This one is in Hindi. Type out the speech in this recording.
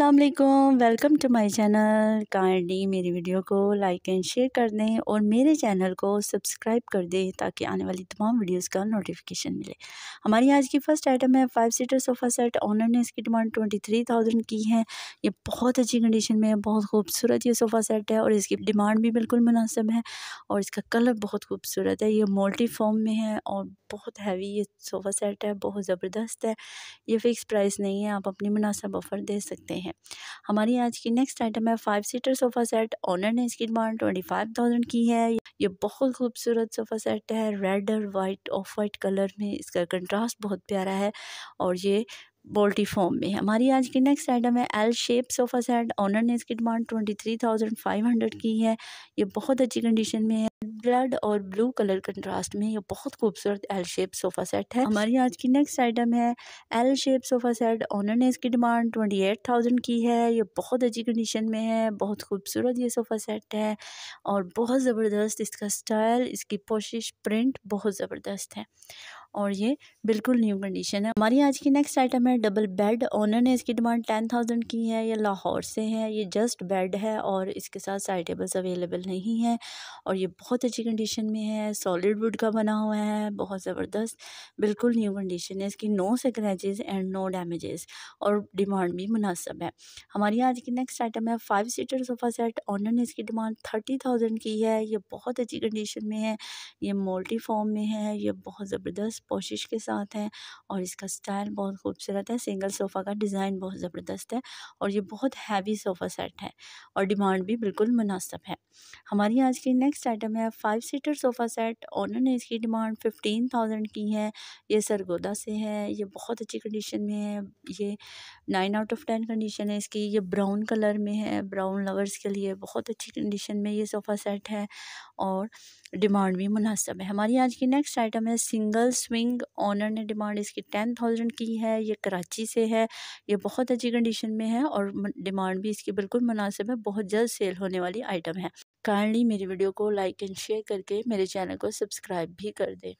Aslam welcome to my channel kindly मेरी वीडियो को लाइक एंड शेयर कर दें और मेरे चैनल को सब्सक्राइब कर दें ताकि आने वाली तमाम वीडियोस का नोटिफिकेशन मिले हमारी आज की फ़र्स्ट आइटम है five seater sofa set owner ने इसकी डिमांड ट्वेंटी थ्री थाउजेंड की है ये बहुत अच्छी कंडीशन में है बहुत खूबसूरत ये सोफ़ा सेट है और इसकी डिमांड भी बिल्कुल मुनासब है और इसका कलर बहुत खूबसूरत है ये मोल्टी फॉर्म में है और बहुत हैवी ये सोफ़ा सेट है बहुत ज़बरदस्त है ये फ़िक्स प्राइस नहीं है आप अपनी मुनासब ऑफ़र दे सकते हैं हैं हमारी आज की नेक्स्ट आइटम है five seater sofa set owner ने इसकी डिमांड ट्वेंटी फाइव थाउजेंड की है ये बहुत खूबसूरत सोफ़ा सेट है रेड और वाइट ऑफ वाइट कलर में इसका कंट्रास्ट बहुत प्यारा है और ये बोल्टी फॉर्म में हमारी आज की नेक्स्ट आइटम है L shape sofa set owner ने इसकी demand twenty three thousand five hundred की है ये बहुत अच्छी कंडीशन में है रेड और ब्लू कलर कंट्रास्ट में ये बहुत खूबसूरत एल शेप सोफ़ा सेट है हमारी आज की नेक्स्ट आइटम है L shape sofa set owner ने इसकी डिमांड ट्वेंटी एट थाउजेंड की है ये बहुत अच्छी कंडीशन में है बहुत खूबसूरत ये सोफ़ा सेट है और बहुत ज़बरदस्त इसका स्टाइल इसकी पोशिश प्रिंट बहुत ज़बरदस्त है और ये बिल्कुल न्यू कंडीशन है हमारी आज की नेक्स्ट आइटम है डबल बेड ओनर ने इसकी डिमांड टेन थाउजेंड की है ये लाहौर से है ये जस्ट बेड है और इसके साथ साइड टेबल्स अवेलेबल नहीं है और ये बहुत अच्छी कंडीशन में है सॉलिड वुड का बना हुआ है बहुत ज़बरदस्त बिल्कुल न्यू कंडीशन है इसकी no scratches and no damages और डिमांड भी मुनासब है हमारी आज की नेक्स्ट आइटम है five seater sofa set owner ने इसकी डिमांड थर्टी थाउजेंड की है ये बहुत अच्छी कंडीशन में है ये मोल्टी फॉर्म में है ये बहुत ज़बरदस्त पोशिश के साथ है और इसका स्टाइल बहुत खूबसूरत है सिंगल सोफ़ा का डिज़ाइन बहुत ज़बरदस्त है और ये बहुत हैवी सोफ़ा सेट है और डिमांड भी बिल्कुल मुनासब है हमारी आज की नेक्स्ट आइटम है फाइव सीटर सोफ़ा सेट ने इसकी डिमांड फिफ्टीन थाउजेंड की है ये सरगोदा से है ये बहुत अच्छी कंडीशन में है ये nine out of ten condition है इसकी ये ब्राउन कलर में है ब्राउन लवर्स के लिए बहुत अच्छी कंडीशन में ये सोफ़ा सेट है और डिमांड भी मुनासब है हमारी आज की नेक्स्ट आइटम है सिंगल स्विंग ऑनर ने डिमांड इसकी टेन थाउजेंड की है ये कराची से है ये बहुत अच्छी कंडीशन में है और डिमांड भी इसकी बिल्कुल मुनासिब है बहुत जल्द सेल होने वाली आइटम है काइंडली मेरी वीडियो को लाइक एंड शेयर करके मेरे चैनल को सब्सक्राइब भी कर दें